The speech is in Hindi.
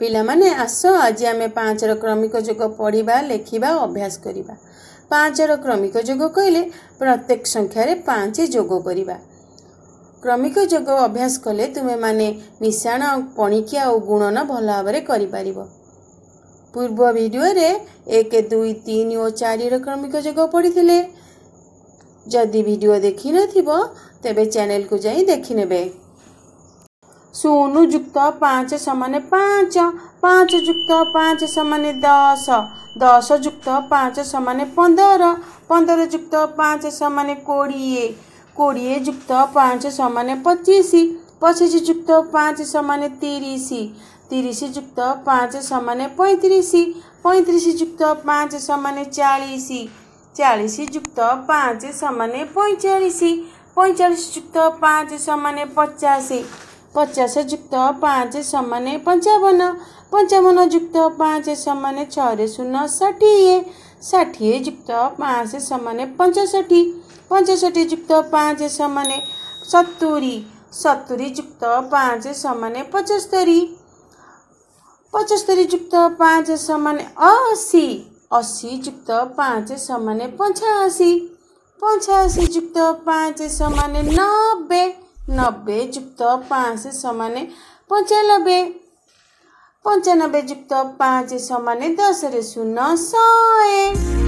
ପିଲାମାନେ ଆସ ଆଜି ଆମେ ପାଞ୍ଚର କ୍ରମିକ ଯୋଗ ପଢ଼ିବା ଲେଖିବା ଓ ଅଭ୍ୟାସ କରିବା ପାଞ୍ଚର କ୍ରମିକ ଯୋଗ କହିଲେ ପ୍ରତ୍ୟେକ ସଂଖ୍ୟାରେ ପାଞ୍ଚ ଯୋଗ କରିବା କ୍ରମିକ ଯୋଗ ଅଭ୍ୟାସ କଲେ ତୁମେମାନେ ମିଶାଣ ପଣିକିଆ ଓ ଗୁଣନ ଭଲ ଭାବରେ କରିପାରିବ ପୂର୍ବ ଭିଡ଼ିଓରେ ଏକ ଦୁଇ ତିନି ଓ ଚାରିର କ୍ରମିକ ଯୋଗ ପଢ଼ିଥିଲେ ଯଦି ଭିଡ଼ିଓ ଦେଖିନଥିବ ତେବେ ଚ୍ୟାନେଲକୁ ଯାଇ ଦେଖିନେବେ सोनू जुक्त पाँच सामान पाँच पाँच जुक्त पाँच सामान दस दस जुक्त पाँच सामान पंदर पंदर जुक्त पाँच सामान कोड़े कोड़े जुक्त पाँच सामान पच्चीस पच्चीस जुक्त पाँच सामान तीस तीस युक्त पाँच सामान पैंतीस पैंतीस युक्त पाँच सामान चालीस चालीस युक्त पाँच सामान पैंचाश पैंचाश युक्त पाँच सामान पचास पचास जुक्त पाँच समा पन्चाउन पचवन जुक्त पाँच समा छ शून्य षठी षिए जुक्त पाँच समा पचि पञ्ची जुक्त पाँच समा सतुरी सतुरी जुक्त पाँच पचस्तरी पचस्तरी जुक्त पाँच असी असी जुक्त पाँच जुक्त पाँच नब्बे नब्बे जुक्त पाँच समान ପଞ୍ଚାନବେ ପଞ୍ଚାନବେ ଯୁକ୍ତ ପାଞ୍ଚ ସମାନ ଦଶରେ ଶୂନ ଶହେ